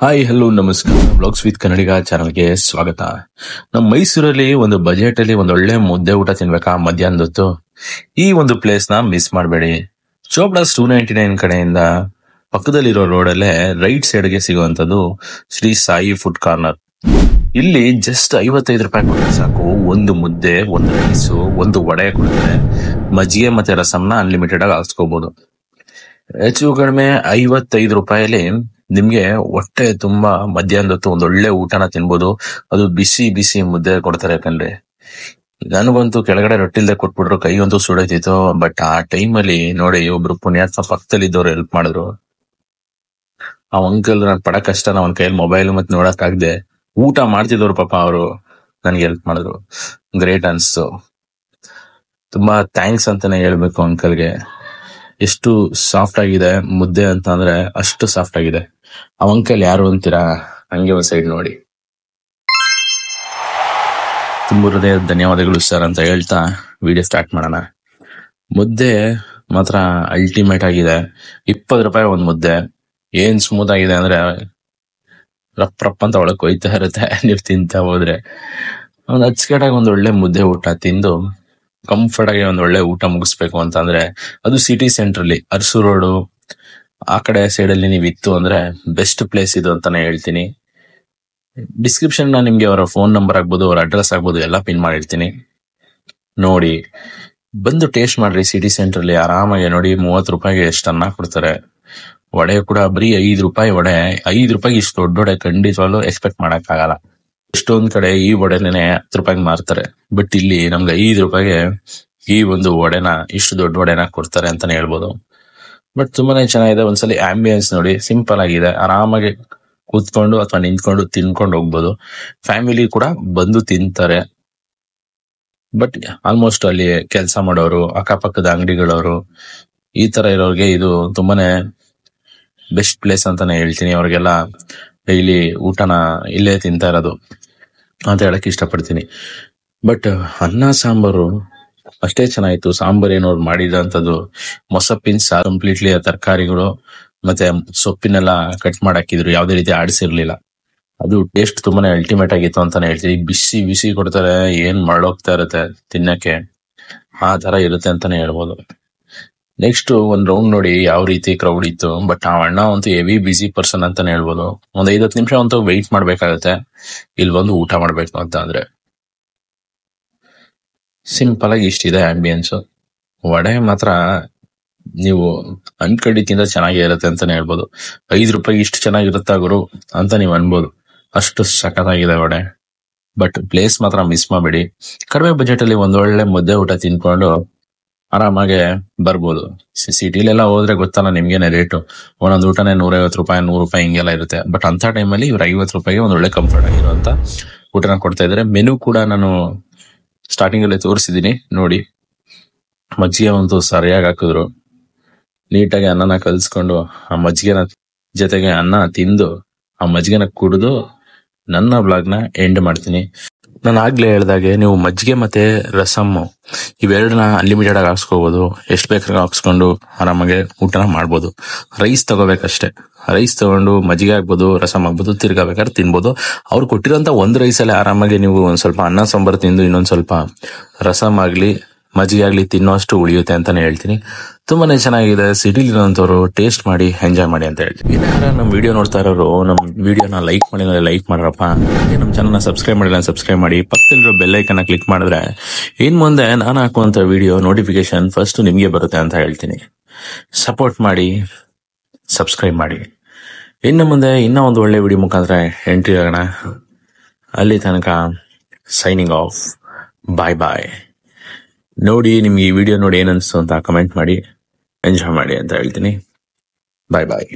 hi hello ನಮಸ್ಕಾರ blogs with Kannadiga ಚಾನಲ್ಗೆ ಸ್ವಾಗತ ನಮ್ಮ ಮೈಸೂರಲ್ಲಿ ಒಂದು ಬಜೆಟ್ ಅಲ್ಲಿ ಒಂದು ಒಳ್ಳೆ ಮುದ್ದೆ ಊಟ ತಿನ್ಬೇಕಾ ಮಧ್ಯಾಹ್ನದೊತ್ತು ಈ ಒಂದು ಪ್ಲೇಸ್ ನ ಮಿಸ್ ಮಾಡಬೇಡಿ ಚೋಪ್ಡಾ ಟೂ ನೈನ್ಟಿ ನೈನ್ ಕಡೆಯಿಂದ ಪಕ್ಕದಲ್ಲಿರೋ ರೋಡ್ ಅಲ್ಲೇ ರೈಟ್ ಸೈಡ್ಗೆ ಸಿಗುವಂತದ್ದು ಶ್ರೀ ಸಾಯಿ ಫುಡ್ ಕಾರ್ನರ್ ಇಲ್ಲಿ ಜಸ್ಟ್ ಐವತ್ತೈದು ರೂಪಾಯಿ ಕೊಟ್ಟರೆ ಸಾಕು ಒಂದು ಮುದ್ದೆ ಒಂದು ರೈಸು ಒಂದು ವಡೆ ಕೊಡ್ತಾರೆ ಮಜ್ಜಿಗೆ ಮತ್ತೆ ರಸಂನ ಅನ್ಲಿಮಿಟೆಡ್ ಆಗಿ ಹಾಕ್ಸ್ಕೋಬಹುದು ಹೆಚ್ಚು ಕಡಿಮೆ ಐವತ್ತೈದು ರೂಪಾಯಲ್ಲಿ ನಿಮ್ಗೆ ಹೊಟ್ಟೆ ತುಂಬಾ ಮಧ್ಯಾಹ್ನದ ಹೊತ್ತು ಒಳ್ಳೆ ಊಟನ ತಿನ್ಬೋದು ಅದು ಬಿಸಿ ಬಿಸಿ ಮುದ್ದೆ ಕೊಡ್ತಾರೆ ಯಾಕಂದ್ರೆ ನನಗಂತೂ ಕೆಳಗಡೆ ರೊಟ್ಟಿಲ್ದೆ ಕೊಟ್ಬಿಟ್ರು ಕೈ ಅಂತೂ ಸುಡೈತಿತ್ತು ಬಟ್ ಆ ಟೈಮ್ ಅಲ್ಲಿ ನೋಡಿ ಒಬ್ರು ಪುಣ್ಯಾತ್ಮ ಪಕ್ಕದಲ್ಲಿ ಇದ್ದವ್ರು ಹೆಲ್ಪ್ ಮಾಡಿದ್ರು ಆ ಅಂಕಲ್ ನನ್ ಪಡ ಕಷ್ಟ ಅವನ ಕೈಯಲ್ಲಿ ಮೊಬೈಲ್ ಮತ್ತೆ ನೋಡಕ್ ಆಗದೆ ಊಟ ಮಾಡ್ತಿದ್ರು ಪಾಪ ಅವರು ನನಗೆ ಹೆಲ್ಪ್ ಮಾಡಿದ್ರು ಗ್ರೇಟ್ ಅನ್ಸ್ತು ತುಂಬಾ ಥ್ಯಾಂಕ್ಸ್ ಅಂತಾನೆ ಹೇಳ್ಬೇಕು ಅಂಕಲ್ಗೆ ಎಷ್ಟು ಸಾಫ್ಟ್ ಆಗಿದೆ ಮುದ್ದೆ ಅಂತ ಅಂದ್ರೆ ಅಷ್ಟು ಸಾಫ್ಟ್ ಆಗಿದೆ ಅವ್ ಯಾರು ಅಂತೀರಾ ಹಂಗೆ ಒಂದ್ ಸೈಡ್ ನೋಡಿ ತುಂಬ ಹೃದಯದ ಧನ್ಯವಾದಗಳು ಸರ್ ಅಂತ ಹೇಳ್ತಾ ವಿಡಿಯೋ ಸ್ಟಾರ್ಟ್ ಮಾಡೋಣ ಮುದ್ದೆ ಮಾತ್ರ ಅಲ್ಟಿಮೇಟ್ ಆಗಿದೆ ಇಪ್ಪತ್ ರೂಪಾಯಿ ಒಂದ್ ಮುದ್ದೆ ಏನ್ ಸ್ಮೂತ್ ಆಗಿದೆ ಅಂದ್ರೆ ರಪ್ಪ ರಪ್ ಅಂತ ಒಳಕ್ ಹೋಯ್ತಾ ಇರುತ್ತೆ ನೀವು ತಿಂತ ಹೋದ್ರೆ ಒಂದ್ ಅಚ್ಚುಕಟ್ಟಾಗಿ ಒಂದ್ ಒಳ್ಳೆ ಮುದ್ದೆ ಊಟ ತಿಂದು ಕಂಫರ್ಟ್ ಆಗಿ ಒಂದ್ ಒಳ್ಳೆ ಊಟ ಮುಗಿಸ್ಬೇಕು ಅಂತ ಅಂದ್ರೆ ಅದು ಸಿಟಿ ಸೆಂಟರ್ ಅಲ್ಲಿ ಅರಸು ರೋಡು ಆ ಕಡೆ ಸೈಡ್ ಅಲ್ಲಿ ನೀವ್ ಇತ್ತು ಅಂದ್ರೆ ಬೆಸ್ಟ್ ಪ್ಲೇಸ್ ಇದು ಅಂತಾನೆ ಹೇಳ್ತೀನಿ ಡಿಸ್ಕ್ರಿಪ್ಷನ್ ನಾನು ನಿಮ್ಗೆ ಅವರ ಫೋನ್ ನಂಬರ್ ಆಗ್ಬೋದು ಅವರ ಅಡ್ರೆಸ್ ಆಗ್ಬೋದು ಎಲ್ಲ ಪಿನ್ ಮಾಡಿರ್ತೀನಿ ನೋಡಿ ಬಂದು ಟೇಸ್ಟ್ ಮಾಡ್ರಿ ಸಿಟಿ ಸೆಂಟರ್ ಅಲ್ಲಿ ಆರಾಮಾಗಿ ನೋಡಿ ಮೂವತ್ತು ರೂಪಾಯಿಗೆ ಎಷ್ಟು ಅನ್ನ ಕೊಡ್ತಾರೆ ವಡೆ ಕೂಡ ಬರೀ ಐದು ರೂಪಾಯಿ ವಡೆ ಐದು ರೂಪಾಯಿಗೆ ಇಷ್ಟು ದೊಡ್ಡ ವಡೆ ಖಂಡಿತವಾಗ್ಲೂ ಎಕ್ಸ್ಪೆಕ್ಟ್ ಮಾಡಕ್ಕಾಗಲ್ಲ ಎಷ್ಟೊಂದ್ ಕಡೆ ಈ ವಡೆನೆ ಹತ್ತು ರೂಪಾಯಿಗೆ ಮಾರ್ತಾರೆ ಬಟ್ ಇಲ್ಲಿ ನಮ್ಗೆ ಐದು ರೂಪಾಯಿಗೆ ಈ ಒಂದು ವಡೆನ ಇಷ್ಟು ದೊಡ್ಡ ವಡೆನ ಕೊಡ್ತಾರೆ ಅಂತಾನೆ ಹೇಳ್ಬೋದು ಬಟ್ ತುಂಬಾನೇ ಚೆನ್ನಾಗಿದೆ ಒಂದ್ಸಲಿ ಆಂಬಿಯನ್ಸ್ ನೋಡಿ ಸಿಂಪಲ್ ಆಗಿದೆ ಆರಾಮಾಗಿ ಕೂತ್ಕೊಂಡು ಅಥವಾ ನಿಂತ್ಕೊಂಡು ತಿನ್ಕೊಂಡು ಹೋಗ್ಬೋದು ಫ್ಯಾಮಿಲಿ ಕೂಡ ಬಂದು ತಿಂತಾರೆ ಬಟ್ ಆಲ್ಮೋಸ್ಟ್ ಅಲ್ಲಿ ಕೆಲಸ ಮಾಡೋರು ಅಕ್ಕಪಕ್ಕದ ಅಂಗಡಿಗಳವರು ಈ ತರ ಇರೋರಿಗೆ ಇದು ತುಂಬಾನೇ ಬೆಸ್ಟ್ ಪ್ಲೇಸ್ ಅಂತಾನೆ ಹೇಳ್ತೀನಿ ಅವ್ರಿಗೆಲ್ಲ ಡೈಲಿ ಊಟನ ಇಲ್ಲೇ ತಿಂತಾ ಇರೋದು ಅಂತ ಹೇಳಕ್ ಇಷ್ಟಪಡ್ತೀನಿ ಬಟ್ ಅನ್ನ ಸಾಂಬಾರು ಅಷ್ಟೇ ಚೆನ್ನಾಗಿತ್ತು ಸಾಂಬಾರ್ ಏನೋ ಮಾಡಿದಂಥದ್ದು ಮೊಸಪ್ಪಿನ ಸಾ ಕಂಪ್ಲೀಟ್ಲಿ ತರಕಾರಿಗಳು ಮತ್ತೆ ಸೊಪ್ಪಿನೆಲ್ಲ ಕಟ್ ಮಾಡಾಕಿದ್ರು ಯಾವ್ದೇ ರೀತಿ ಆಡಿಸಿರ್ಲಿಲ್ಲ ಅದು ಟೇಸ್ಟ್ ತುಂಬಾನೇ ಅಲ್ಟಿಮೇಟ್ ಆಗಿತ್ತು ಅಂತಾನೆ ಹೇಳ್ತೀನಿ ಬಿಸಿ ಬಿಸಿ ಕೊಡ್ತಾರೆ ಏನ್ ಮಾಡೋಗ್ತಾ ಇರುತ್ತೆ ತಿನ್ನಕ್ಕೆ ಆ ತರ ಇರುತ್ತೆ ಅಂತಾನೆ ಹೇಳ್ಬೋದು ನೆಕ್ಸ್ಟ್ ಒಂದ್ ರೌಂಡ್ ನೋಡಿ ಯಾವ ರೀತಿ ಕ್ರೌಡ್ ಇತ್ತು ಬಟ್ ನಾವ್ ಅಣ್ಣ ಅಂತೂ ಹೆವಿ ಬಿಸಿ ಪರ್ಸನ್ ಅಂತಾನೆ ಹೇಳ್ಬೋದು ಒಂದ್ ಐದತ್ತು ನಿಮಿಷ ಅಂತೂ ವೆಯ್ಟ್ ಮಾಡ್ಬೇಕಾಗತ್ತೆ ಇಲ್ಲಿ ಬಂದು ಊಟ ಮಾಡ್ಬೇಕು ಅಂತ ಅಂದ್ರೆ ಸಿಂಪಲ್ ಆಗಿ ಇಷ್ಟಿದೆ ಆಂಬಿಯನ್ಸ್ ವಡೆ ಮಾತ್ರ ನೀವು ಅನ್ಕೊಂಡಿದ್ಕಿಂತ ಚೆನ್ನಾಗೇ ಇರುತ್ತೆ ಅಂತಾನೆ ಹೇಳ್ಬೋದು ಐದು ರೂಪಾಯಿ ಇಷ್ಟು ಚೆನ್ನಾಗಿರುತ್ತಾ ಗುರು ಅಂತ ನೀವು ಅನ್ಬೋದು ಅಷ್ಟು ಆಗಿದೆ ವಡೆ ಬಟ್ ಪ್ಲೇಸ್ ಮಾತ್ರ ಮಿಸ್ ಮಾಡಬೇಡಿ ಕಡಿಮೆ ಬಜೆಟ್ ಅಲ್ಲಿ ಒಂದೊಳ್ಳೆ ಮುದ್ದೆ ಊಟ ತಿನ್ಕೊಂಡು ಆರಾಮಾಗೆ ಬರ್ಬೋದು ಸಿಟಿಲೆಲ್ಲ ಹೋದ್ರೆ ಗೊತ್ತಲ್ಲ ನಿಮ್ಗೇನೆ ರೇಟು ಒಂದೊಂದು ಊಟನೇ ನೂರೈವತ್ತು ರೂಪಾಯಿ ನೂರು ರೂಪಾಯಿ ಹಿಂಗೆಲ್ಲ ಇರುತ್ತೆ ಬಟ್ ಅಂತ ಟೈಮಲ್ಲಿ ಇವ್ರು ಐವತ್ತು ರೂಪಾಯಿಗೆ ಒಂದು ಒಳ್ಳೆ ಕಂಫರ್ಟ್ ಆಗಿರುವಂತ ಊಟನ ಕೊಡ್ತಾ ಇದ್ದಾರೆ ಮೆನು ಕೂಡ ನಾನು ಸ್ಟಾರ್ಟಿಂಗ್ ಅಲ್ಲಿ ತೋರಿಸಿದೀನಿ ನೋಡಿ ಮಜ್ಜಿಗೆ ಒಂದು ಸರಿಯಾಗಿ ಹಾಕಿದ್ರು ನೀಟಾಗಿ ಅನ್ನನ ಕಲಿಸ್ಕೊಂಡು ಆ ಮಜ್ಜಿಗೆನ ಜೊತೆಗೆ ಅನ್ನ ತಿಂದು ಆ ಮಜ್ಜಿಗೆನ ಕುಡಿದು ನನ್ನ ಬ್ಲಾಗ್ನ ಎಂಡ್ ಮಾಡ್ತೀನಿ ನಾನು ಆಗ್ಲೇ ಹೇಳ್ದಾಗೆ ನೀವು ಮಜ್ಜಿಗೆ ಮತ್ತೆ ರಸಮ್ಮು ಇವೆರಡನ್ನ ಅನ್ಲಿಮಿಟೆಡ್ ಆಗಿ ಹಾಕ್ಸ್ಕೋಬಹುದು ಎಷ್ಟು ಬೇಕಾದ್ರೂ ಹಾಕ್ಸ್ಕೊಂಡು ಆರಾಮಾಗಿ ಊಟನ ಮಾಡ್ಬೋದು ರೈಸ್ ತಗೋಬೇಕಷ್ಟೇ ರೈಸ್ ತಗೊಂಡು ಮಜ್ಜಿಗೆ ಆಗ್ಬೋದು ರಸಮ್ ಆಗ್ಬೋದು ತಿರ್ಗಬೇಕಾದ್ರೆ ತಿನ್ಬೋದು ಅವ್ರು ಕೊಟ್ಟಿರೋಂಥ ಒಂದು ರೈಸಲ್ಲೇ ಆರಾಮಾಗಿ ನೀವು ಒಂದು ಸ್ವಲ್ಪ ಅನ್ನ ಸಾಂಬಾರು ತಿಂದು ಇನ್ನೊಂದು ಸ್ವಲ್ಪ ರಸಮ್ ಆಗಲಿ ಮಜ್ಜಿಗೆ ಆಗಲಿ ತಿನ್ನೋ ಅಷ್ಟು ಉಳಿಯುತ್ತೆ ಅಂತಾನೆ ಹೇಳ್ತೀನಿ ತುಂಬಾನೇ ಚೆನ್ನಾಗಿದೆ ಸಿಟಿಲಿ ಇರೋಂಥವ್ರು ಟೇಸ್ಟ್ ಮಾಡಿ ಎಂಜಾಯ್ ಮಾಡಿ ಅಂತ ಹೇಳ್ತೀನಿ ಇನ್ನು ನಮ್ಮ ವಿಡಿಯೋ ನೋಡ್ತಾ ಇರೋರು ನಮ್ಮ ವಿಡಿಯೋನ ಲೈಕ್ ಮಾಡಿಲ್ಲ ಲೈಕ್ ಮಾಡ್ರಪ್ಪ ನಮ್ಮ ಚಾನಲ್ನ ಸಬ್ಸ್ಕ್ರೈಬ್ ಮಾಡಿಲ್ಲ ಸಬ್ಸ್ಕ್ರೈಬ್ ಮಾಡಿ ಪಕ್ಕದಲ್ಲಿರೋ ಬೆಲ್ಲೈಕನ್ನ ಕ್ಲಿಕ್ ಮಾಡಿದ್ರೆ ಇನ್ ಮುಂದೆ ನಾನು ಹಾಕುವಂತ ವಿಡಿಯೋ ನೋಟಿಫಿಕೇಶನ್ ಫಸ್ಟ್ ನಿಮಗೆ ಬರುತ್ತೆ ಅಂತ ಹೇಳ್ತೀನಿ ಸಪೋರ್ಟ್ ಮಾಡಿ ಸಬ್ಸ್ಕ್ರೈಬ್ ಮಾಡಿ ಇನ್ನು ಮುಂದೆ ಇನ್ನೂ ಒಂದು ಒಳ್ಳೆ ವಿಡಿಯೋ ಮುಖಾಂತರ ಎಂಟ್ರಿ ಆಗೋಣ ಅಲ್ಲಿ ತನಕ ಸೈನಿಂಗ್ ಆಫ್ ಬಾಯ್ ಬಾಯ್ ನೋಡಿ ನಿಮ್ಗೆ ಈ ವಿಡಿಯೋ ನೋಡಿ ಏನನ್ನಿಸ್ತು ಅಂತ ಕಮೆಂಟ್ ಮಾಡಿ ಎಂಜಾಯ್ ಮಾಡಿ ಅಂತ ಹೇಳ್ತೀನಿ ಬಾಯ್ ಬಾಯ್